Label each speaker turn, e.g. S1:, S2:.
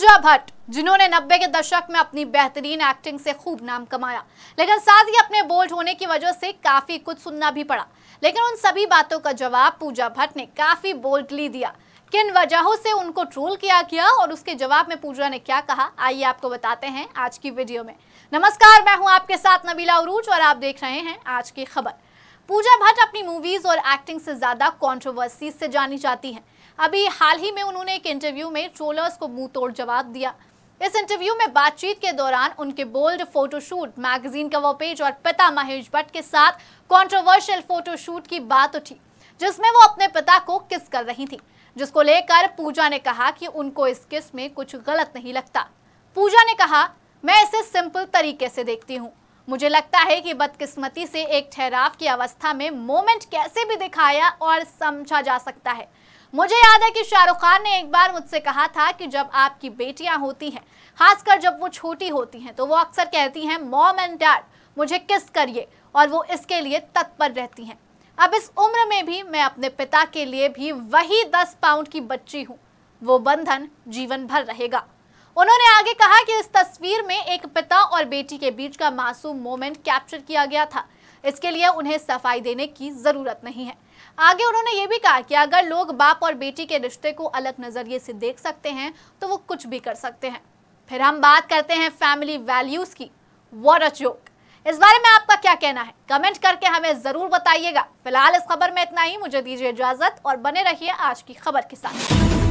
S1: पूजा भट्ट जिन्होंने नब्बे के दशक में अपनी बेहतरीन एक्टिंग से खूब नाम कमाया लेकिन साथ ही अपने बोल्ड होने की वजह से काफी कुछ सुनना भी पड़ा लेकिन उन सभी बातों का जवाब पूजा भट्ट ने काफी बोल्डली दिया किन वजहों से उनको ट्रोल किया गया और उसके जवाब में पूजा ने क्या कहा आइए आपको बताते हैं आज की वीडियो में नमस्कार मैं हूं आपके साथ नबीला उरूज और आप देख रहे हैं आज की खबर पूजा भट्ट अपनी मूवीज और एक्टिंग से ज्यादा कॉन्ट्रोवर्सी से जानी जाती हैं अभी हाल ही में उन्होंने एक इंटरव्यू में ट्रोलर्स को मुंह तोड़ जवाब दिया इस इंटरव्यू में बातचीत के दौरान उनके bold photoshoot magazine cover page और पिता महेश भट्ट के साथ कंट्रोवर्शियल फोटोशूट की बात उठी जिसमें वो अपने पिता को किस कर रही थी जिसको लेकर पूजा ने कहा कि उनको इस किस में कुछ गलत नहीं लगता पूजा ने कहा मैं इसे सिंपल तरीके से देखती हूँ मुझे लगता है कि बदकिस्मती से एक ठहराव की अवस्था में मोमेंट कैसे भी दिखाया और समझा जा सकता है मुझे याद है कि शाहरुख खान ने एक बार मुझसे कहा था कि जब आपकी बेटियां होती हैं खासकर जब वो छोटी होती हैं तो वो अक्सर कहती हैं मॉम एंड डैड मुझे किस करिए और वो इसके लिए तत्पर रहती हैं अब इस उम्र में भी मैं अपने पिता के लिए भी वही दस पाउंड की बच्ची हूँ वो बंधन जीवन भर रहेगा उन्होंने आगे कहा कि इस तस्वीर में एक पिता और बेटी के बीच का मासूम मोमेंट कैप्चर किया गया था इसके लिए उन्हें सफाई देने की जरूरत नहीं है आगे उन्होंने ये भी कहा कि अगर लोग बाप और बेटी के रिश्ते को अलग नजरिए से देख सकते हैं तो वो कुछ भी कर सकते हैं फिर हम बात करते हैं फैमिली वैल्यूज की वॉट अ इस बारे में आपका क्या कहना है कमेंट करके हमें जरूर बताइएगा फिलहाल इस खबर में इतना ही मुझे दीजिए इजाजत और बने रहिए आज की खबर के साथ